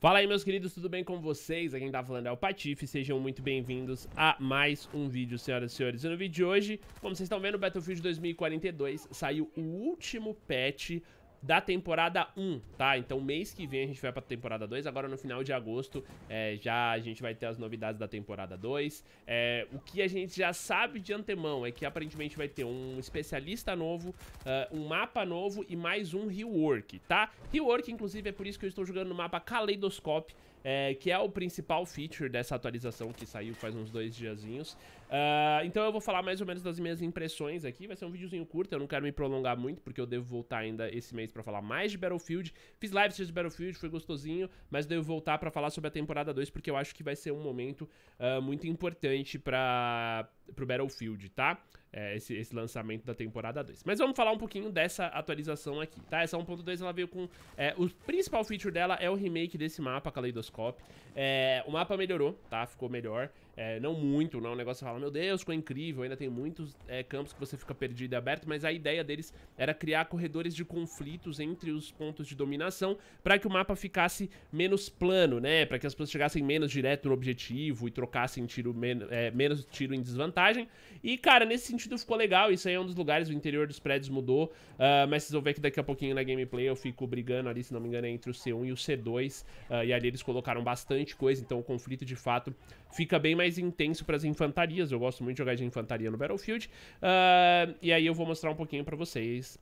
Fala aí, meus queridos, tudo bem com vocês? Aqui quem tá falando é o Patife, sejam muito bem-vindos a mais um vídeo, senhoras e senhores. E no vídeo de hoje, como vocês estão vendo, Battlefield 2042 saiu o último patch da temporada 1, tá? Então mês que vem a gente vai pra temporada 2, agora no final de agosto é, já a gente vai ter as novidades da temporada 2. É, o que a gente já sabe de antemão é que aparentemente vai ter um especialista novo, uh, um mapa novo e mais um rework, tá? Rework, inclusive, é por isso que eu estou jogando no mapa Kaleidoscope, é, que é o principal feature dessa atualização que saiu faz uns dois diazinhos. Uh, então eu vou falar mais ou menos das minhas impressões aqui, vai ser um videozinho curto, eu não quero me prolongar muito, porque eu devo voltar ainda esse mês pra falar mais de Battlefield. Fiz lives de Battlefield, foi gostosinho, mas devo voltar pra falar sobre a temporada 2, porque eu acho que vai ser um momento uh, muito importante para pro Battlefield, tá? é, esse, esse, lançamento da temporada 2. Mas vamos falar um pouquinho dessa atualização aqui, tá? Essa 1.2 ela veio com... É, o principal feature dela é o remake desse mapa, Kaleidoscope. É, o mapa melhorou, tá? Ficou melhor. É, não muito, não é um negócio que fala, meu Deus, ficou incrível, ainda tem muitos é, campos que você fica perdido e aberto, mas a ideia deles era criar corredores de conflitos entre os pontos de dominação para que o mapa ficasse menos plano, né? Para que as pessoas chegassem menos direto no objetivo e trocassem tiro men é, menos tiro em desvantagem. E, cara, nesse sentido ficou legal, isso aí é um dos lugares, o interior dos prédios mudou, uh, mas vocês vão ver que daqui a pouquinho na gameplay eu fico brigando ali, se não me engano, é entre o C1 e o C2, uh, ah, e ali eles colocaram bastante coisa, então o conflito de fato fica bem mais mais intenso para as infantarias. Eu gosto muito de jogar de infantaria no Battlefield. Uh, e aí eu vou mostrar um pouquinho para vocês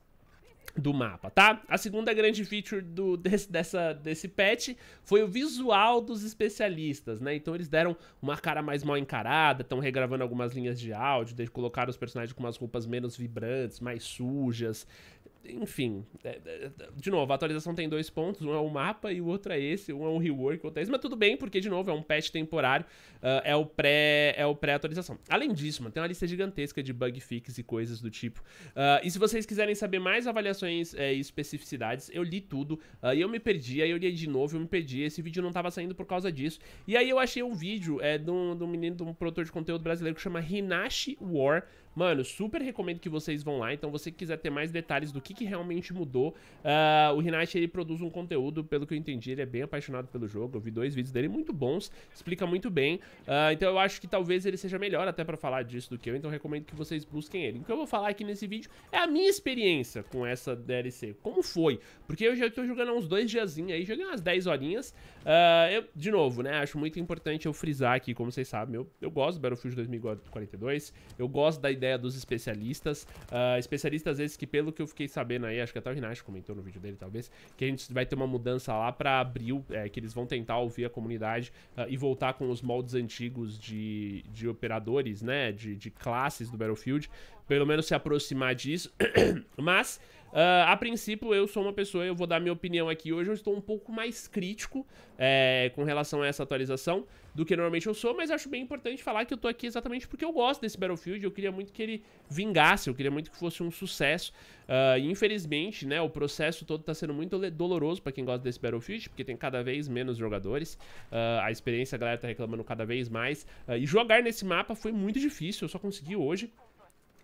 do mapa, tá? A segunda grande feature do, desse, dessa, desse patch foi o visual dos especialistas, né? Então eles deram uma cara mais mal encarada, estão regravando algumas linhas de áudio, colocaram os personagens com umas roupas menos vibrantes, mais sujas, enfim, é, é, é, de novo, a atualização tem dois pontos, um é o mapa e o outro é esse, um é um rework, outro é esse, mas tudo bem, porque, de novo, é um patch temporário, uh, é o pré é o pré-atualização. Além disso, mano, tem uma lista gigantesca de bug fix e coisas do tipo. Uh, e se vocês quiserem saber mais avaliações é, e especificidades, eu li tudo, uh, e eu me perdi, aí eu li de novo, eu me perdi, esse vídeo não tava saindo por causa disso. E aí eu achei um vídeo é, de, um, de um menino, de um produtor de conteúdo brasileiro que chama Hinashi War, Mano, super recomendo que vocês vão lá. Então, você que quiser ter mais detalhes do que, que realmente mudou, uh, o Hinashi, ele produz um conteúdo, pelo que eu entendi, ele é bem apaixonado pelo jogo. Eu vi dois vídeos dele muito bons, explica muito bem. Uh, então, eu acho que talvez ele seja melhor até pra falar disso do que eu. Então, recomendo que vocês busquem ele. O que eu vou falar aqui nesse vídeo é a minha experiência com essa DLC. Como foi? Porque eu já tô jogando há uns dois diazinhos aí, joguei umas 10 horinhas. Uh, eu, de novo, né, acho muito importante eu frisar aqui, como vocês sabem, eu, eu gosto do Battlefield 2042, eu gosto da ideia ideia dos especialistas. Uh, especialistas esses que, pelo que eu fiquei sabendo aí, acho que até o Rinash comentou no vídeo dele, talvez, que a gente vai ter uma mudança lá para abril, é, que eles vão tentar ouvir a comunidade uh, e voltar com os moldes antigos de, de operadores, né? De, de classes do Battlefield. Pelo menos se aproximar disso. Mas Uh, a princípio, eu sou uma pessoa, eu vou dar minha opinião aqui. Hoje eu estou um pouco mais crítico é, com relação a essa atualização do que normalmente eu sou, mas acho bem importante falar que eu estou aqui exatamente porque eu gosto desse Battlefield. Eu queria muito que ele vingasse, eu queria muito que fosse um sucesso. Uh, infelizmente, né, o processo todo está sendo muito doloroso para quem gosta desse Battlefield, porque tem cada vez menos jogadores. Uh, a experiência, a galera está reclamando cada vez mais. e jogar nesse mapa foi muito difícil, eu só consegui hoje.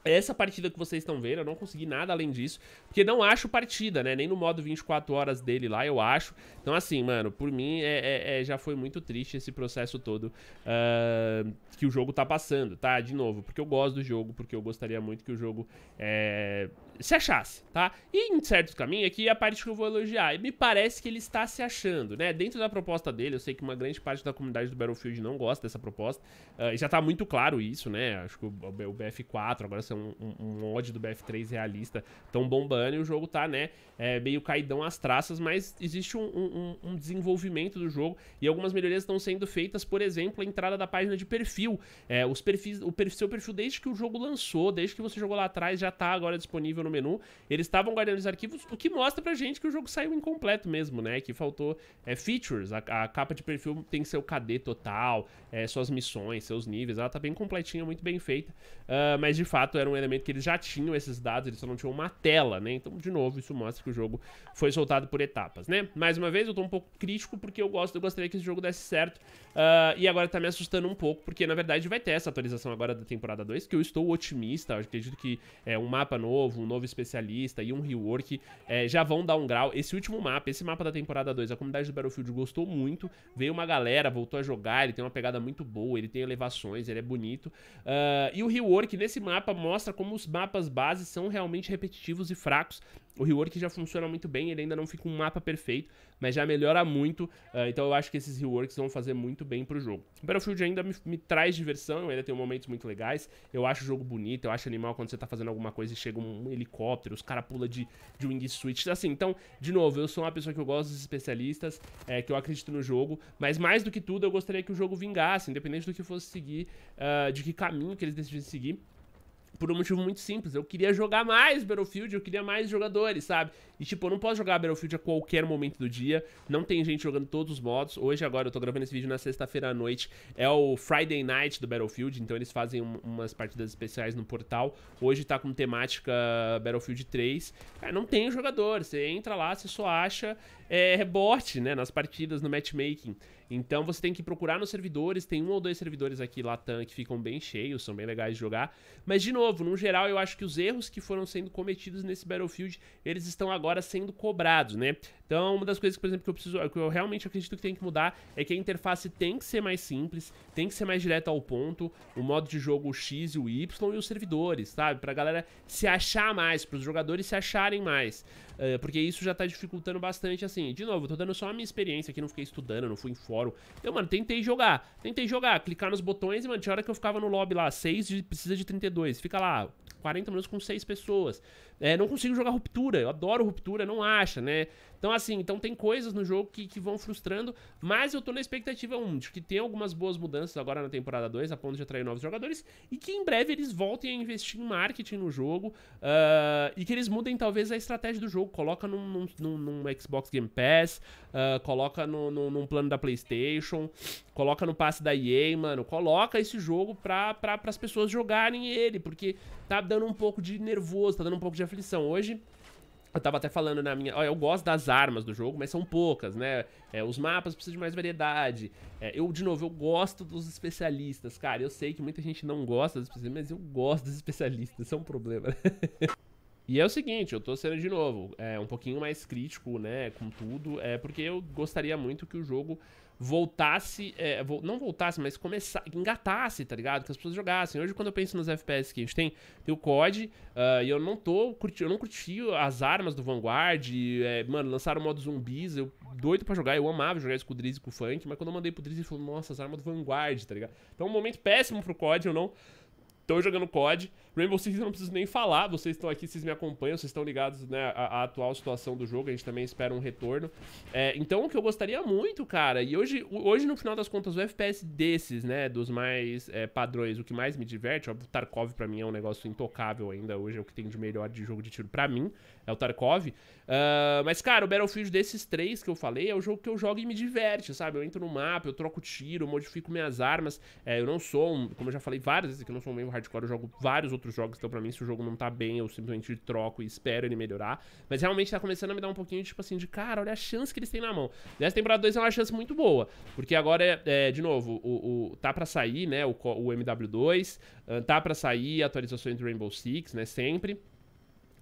Essa partida que vocês estão vendo, eu não consegui nada além disso, porque não acho partida, né? Nem no modo 24 horas dele lá, eu acho. Então, assim, mano, por mim é, é, é já foi muito triste esse processo todo uh, que o jogo tá passando, tá? De novo, porque eu gosto do jogo, porque eu gostaria muito que o jogo é, se achasse, tá? E em certos caminhos, aqui é a parte que eu vou elogiar. E me parece que ele está se achando, né? Dentro da proposta dele, eu sei que uma grande parte da comunidade do Battlefield não gosta dessa proposta. Uh, já tá muito claro isso, né? Acho que o, BF4, agora ser um, um, um, mod do BF3 realista, tão bombando e o jogo tá, né? É, meio caidão às traças, mas existe um, um desenvolvimento do jogo e algumas melhorias estão sendo feitas, por exemplo, a entrada da página de perfil. É, os perfis, o perfil, seu perfil desde que o jogo lançou, desde que você jogou lá atrás, já tá agora disponível disponível no menu, eles estavam guardando os arquivos, o que mostra pra gente que o jogo saiu incompleto mesmo, né? Que faltou é, features, a, a, capa de perfil tem seu KD total, é, suas missões, seus níveis, ela tá bem completinha, muito bem feita, uh, mas de fato era um elemento que eles já tinham esses dados, eles só não tinham uma tela, né? Então, de novo, isso mostra que o jogo foi soltado por etapas, né? Mais uma vez, eu tô um pouco crítico porque eu gosto, eu gostaria que esse jogo desse certo, uh, e agora tá me assustando um pouco, porque na verdade vai ter essa atualização agora da temporada 2, que eu estou otimista, eu acredito que é um mapa novo, um novo especialista e um rework é, já vão dar um grau. Esse último mapa, esse mapa da temporada 2, a comunidade do Battlefield gostou muito. Veio uma galera, voltou a jogar, ele tem uma pegada muito boa, ele tem elevações, ele é bonito. Uh, e o rework nesse mapa mostra como os mapas base são realmente repetitivos e fracos o rework já funciona muito bem, ele ainda não fica um mapa perfeito, mas já melhora muito, uh, então eu acho que esses reworks vão fazer muito bem pro jogo. O Battlefield ainda me, me, traz diversão, ainda tem momentos muito legais, eu acho o jogo bonito, eu acho animal quando você tá fazendo alguma coisa e chega um helicóptero, os caras pulam de, de switch, assim, então, de novo, eu sou uma pessoa que eu gosto dos especialistas, é, que eu acredito no jogo, mas mais do que tudo eu gostaria que o jogo vingasse, independente do que fosse seguir, uh, de que caminho que eles decidissem seguir, por um motivo muito simples. Eu queria jogar mais Battlefield, eu queria mais jogadores, sabe? E tipo, eu não posso jogar Battlefield a qualquer momento do dia. Não tem gente jogando todos os modos. Hoje, agora, eu tô gravando esse vídeo na sexta-feira à noite. É o Friday Night do Battlefield, então eles fazem um, umas partidas especiais no portal. Hoje tá com temática Battlefield 3. Cara, não tem jogador. Você entra lá, você só acha é, rebote, né, nas partidas, no matchmaking. Então você tem que procurar nos servidores, tem um ou dois servidores aqui Latam que ficam bem cheios, são bem legais de jogar. Mas de novo, no geral eu acho que os erros que foram sendo cometidos nesse Battlefield, eles estão agora sendo cobrados, né? Então, uma das coisas, por exemplo, que eu preciso, que eu realmente acredito que tem que mudar é que a interface tem que ser mais simples, tem que ser mais direta ao ponto, o modo de jogo o X e o Y e os servidores, sabe? Pra galera se achar mais, para os jogadores se acharem mais. Eh, porque isso já tá dificultando bastante, assim. De novo, tô dando só a minha experiência aqui, não fiquei estudando, não fui em fórum. Eu, mano, tentei jogar, tentei jogar, clicar nos botões e, mano, tinha hora que eu ficava no lobby lá, 6 de, precisa de 32, fica lá, 40 minutos com 6 pessoas. É, não consigo jogar ruptura, eu adoro ruptura, não acha, né? Então, assim, então tem coisas no jogo que, que vão frustrando, mas eu tô na expectativa 1 um, de que tem algumas boas mudanças agora na temporada 2, a ponto de atrair novos jogadores, e que em breve eles voltem a investir em marketing no jogo, uh, e que eles mudem talvez a estratégia do jogo, coloca num, num, num Xbox Game Pass, uh, coloca no, num plano da Playstation, coloca no passe da EA, mano, coloca esse jogo pra, pra, as pessoas jogarem ele, porque tá dando um pouco de nervoso, tá dando um pouco de aflição. Hoje... Eu tava até falando na minha... Ó, eu gosto das armas do jogo, mas são poucas, né? É, os mapas precisam de mais variedade. É, eu, de novo, eu gosto dos especialistas, cara. Eu sei que muita gente não gosta dos especialistas, mas eu gosto dos especialistas. Isso é um problema, né? E é o seguinte, eu tô sendo de novo é, um pouquinho mais crítico, né, com tudo, é porque eu gostaria muito que o jogo voltasse, é, vo não voltasse, mas começasse, engatasse, tá ligado? Que as pessoas jogassem. Hoje, quando eu penso nos FPS que a gente tem, tem o COD, uh, e eu não tô, curti, eu não curti as armas do Vanguard, e, é, mano, lançaram o modo zumbis, eu doido pra jogar, eu amava jogar isso com o Drizzy com o Funk, mas quando eu mandei pro Drizzy, ele falou, nossa, as armas do Vanguard, tá ligado? Então é um momento péssimo pro COD, eu não tô jogando COD, Rainbow Six eu não preciso nem falar, vocês estão aqui, vocês me acompanham, vocês estão ligados né, à, à atual situação do jogo, a gente também espera um retorno. É, então o que eu gostaria muito, cara, e hoje, hoje no final das contas o FPS desses, né, dos mais é, padrões, o que mais me diverte, ó, o Tarkov pra mim é um negócio intocável ainda, hoje é o que tem de melhor de jogo de tiro pra mim, é o Tarkov. Uh, mas, cara, o Battlefield desses três que eu falei é o jogo que eu jogo e me diverte, sabe? Eu entro no mapa, eu troco tiro, eu modifico minhas armas, é, eu não sou um, como eu já falei várias vezes que eu não sou um meio hardcore, eu jogo vários outros outros jogos, então pra mim, se o jogo não tá bem, eu simplesmente troco e espero ele melhorar. Mas realmente tá começando a me dar um pouquinho, tipo assim, de cara, olha a chance que eles têm na mão. Nessa temporada 2 é uma chance muito boa, porque agora, é, é de novo, o, o, tá pra sair, né, o, o MW2, tá pra sair atualizações do Rainbow Six, né, sempre.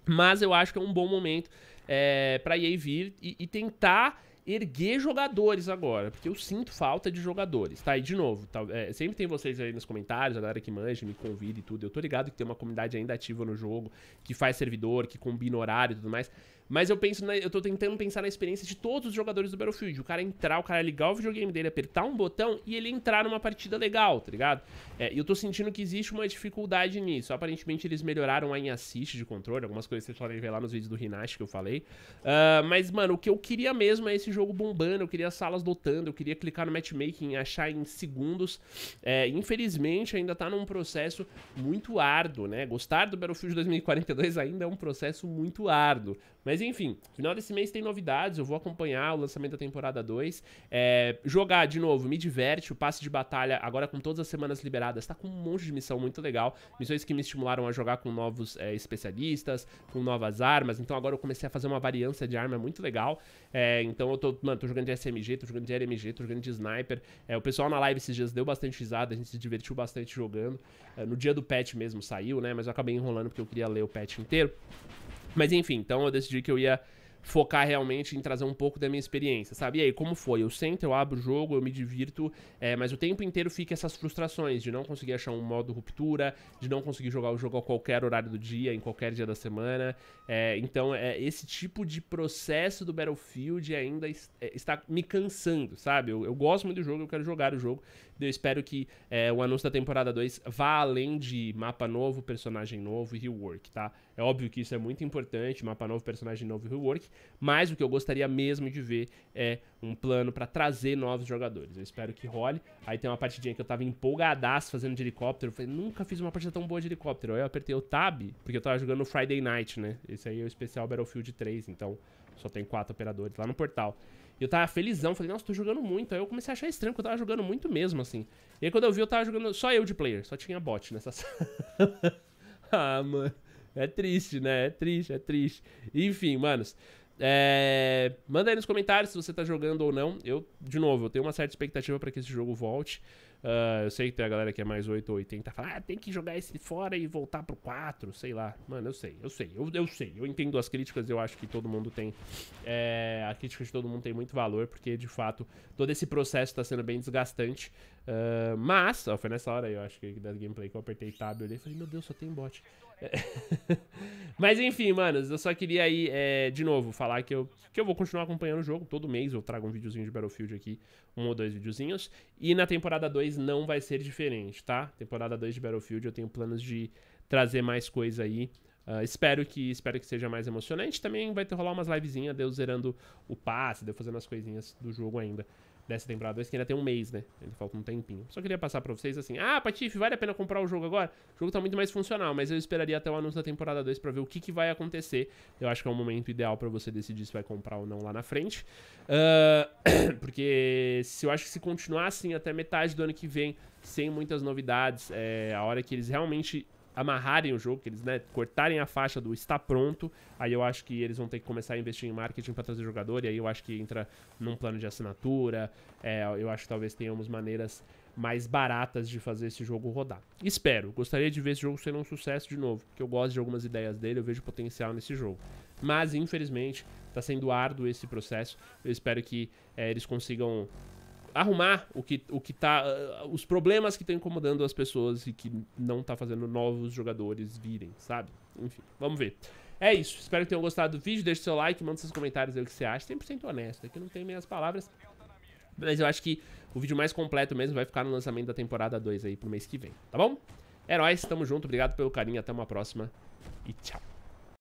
Mas eu acho que é um bom momento é, pra EA vir e, e tentar erguer jogadores agora, porque eu sinto falta de jogadores, tá? E de novo, tá, é, sempre tem vocês aí nos comentários, a galera que manja, me convida e tudo. Eu tô ligado que tem uma comunidade ainda ativa no jogo, que faz servidor, que combina horário e tudo mais. Mas eu penso, na, eu tô tentando pensar na experiência de todos os jogadores do Battlefield. O cara entrar, o cara ligar o videogame dele, apertar um botão e ele entrar numa partida legal, tá ligado? É, e é, eu tô sentindo que existe uma dificuldade nisso. Aparentemente eles melhoraram a em assist de controle, algumas coisas que vocês podem ver lá nos vídeos do Rinash que eu falei. Uh, mas, mano, o que eu queria mesmo é esse jogo bombando, eu queria salas lotando, eu queria clicar no matchmaking, achar em segundos. É, infelizmente ainda tá num processo muito árduo, né? Gostar do Battlefield 2042 ainda é um processo muito árduo. Mas mas enfim, final desse mês tem novidades, eu vou acompanhar o lançamento da temporada 2. É, jogar de novo, me diverte, o passe de batalha, agora com todas as semanas liberadas, tá com um monte de missão muito legal. Missões que me estimularam a jogar com novos é, especialistas, com novas armas. Então agora eu comecei a fazer uma variância de arma muito legal. É, então eu tô, mano, tô jogando de SMG, tô jogando de RMG, tô jogando de sniper. É, o pessoal na live esses dias deu bastante risada, a gente se divertiu bastante jogando. É, no dia do patch mesmo saiu, né? Mas eu acabei enrolando porque eu queria ler o patch inteiro. Mas enfim, então eu decidi que eu ia focar realmente em trazer um pouco da minha experiência, sabe? E aí, como foi? Eu sento, eu abro o jogo, eu me divirto, é, mas o tempo inteiro fica essas frustrações de não conseguir achar um modo ruptura, de não conseguir jogar o jogo a qualquer horário do dia, em qualquer dia da semana. É, então, é, esse tipo de processo do Battlefield ainda est é, está me cansando, sabe? Eu, eu gosto muito do jogo, eu quero jogar o jogo, eu espero que é, o anúncio da temporada 2 vá além de mapa novo, personagem novo e rework, tá? É óbvio que isso é muito importante, mapa novo, personagem novo e rework, mas o que eu gostaria mesmo de ver é um plano para trazer novos jogadores. Eu espero que role. Aí tem uma partidinha que eu tava empolgadaço fazendo de helicóptero. Eu falei, nunca fiz uma partida tão boa de helicóptero. Aí eu apertei o tab, porque eu tava jogando Friday Night, né? Esse aí é o especial Battlefield 3, então só tem quatro operadores lá no portal eu tava felizão, falei, nossa, tô jogando muito. Aí eu comecei a achar estranho, que eu tava jogando muito mesmo, assim. E aí quando eu vi, eu tava jogando só eu de player, só tinha bot nessa sala. ah, mano. É triste, né? É triste, é triste. Enfim, manos. É... Manda aí nos comentários se você tá jogando ou não. Eu, de novo, eu tenho uma certa expectativa para que esse jogo volte. Uh, eu sei que tem a galera que é mais 8 ou 80 fala, ah, tem que jogar esse fora e voltar pro 4, sei lá. Mano, eu sei, eu sei, eu, eu sei. Eu entendo as críticas, eu acho que todo mundo tem. É, a crítica de todo mundo tem muito valor, porque de fato todo esse processo tá sendo bem desgastante. Uh, mas, ó, foi nessa hora aí, eu acho que da gameplay que eu apertei tab, eu olhei e falei, meu Deus, só tem bot. mas enfim, manos, eu só queria aí, é, de novo, falar que eu, que eu vou continuar acompanhando o jogo. Todo mês eu trago um videozinho de Battlefield aqui, um ou dois videozinhos. E na temporada 2 não vai ser diferente, tá? Temporada 2 de Battlefield eu tenho planos de trazer mais coisa aí. Uh, espero que espero que seja mais emocionante. Também vai ter rolar umas livezinhas, deu zerando o passe, deu fazendo as coisinhas do jogo ainda dessa temporada 2, que ainda tem um mês, né? Ainda falta um tempinho. Só queria passar pra vocês assim, ah, Patife, vale a pena comprar o jogo agora? O jogo tá muito mais funcional, mas eu esperaria até o anúncio da temporada 2 pra ver o que, que vai acontecer. Eu acho que é o momento ideal pra você decidir se vai comprar ou não lá na frente. Uh, porque se eu acho que se continuar assim até metade do ano que vem, sem muitas novidades, é, a hora que eles realmente amarrarem o jogo, que eles né, cortarem a faixa do está pronto, aí eu acho que eles vão ter que começar a investir em marketing para trazer jogador, e aí eu acho que entra num plano de assinatura, é, eu acho que talvez tenhamos maneiras mais baratas de fazer esse jogo rodar. Espero, gostaria de ver esse jogo ser um sucesso de novo, porque eu gosto de algumas ideias dele, eu vejo potencial nesse jogo. Mas, infelizmente, está sendo árduo esse processo, eu espero que é, eles consigam arrumar o que, o que tá. Eh, os problemas que estão tá incomodando as pessoas e que não tá fazendo novos jogadores virem, sabe? Enfim, vamos ver. É isso, espero que tenham gostado do vídeo. Deixe seu like, manda seus comentários aí o que você acha. 100% honesto, aqui é não tem meias palavras. Mas eu acho que o vídeo mais completo mesmo vai ficar no lançamento da temporada 2 aí pro mês que vem, tá bom? É tamo junto, obrigado pelo carinho, até uma próxima e tchau.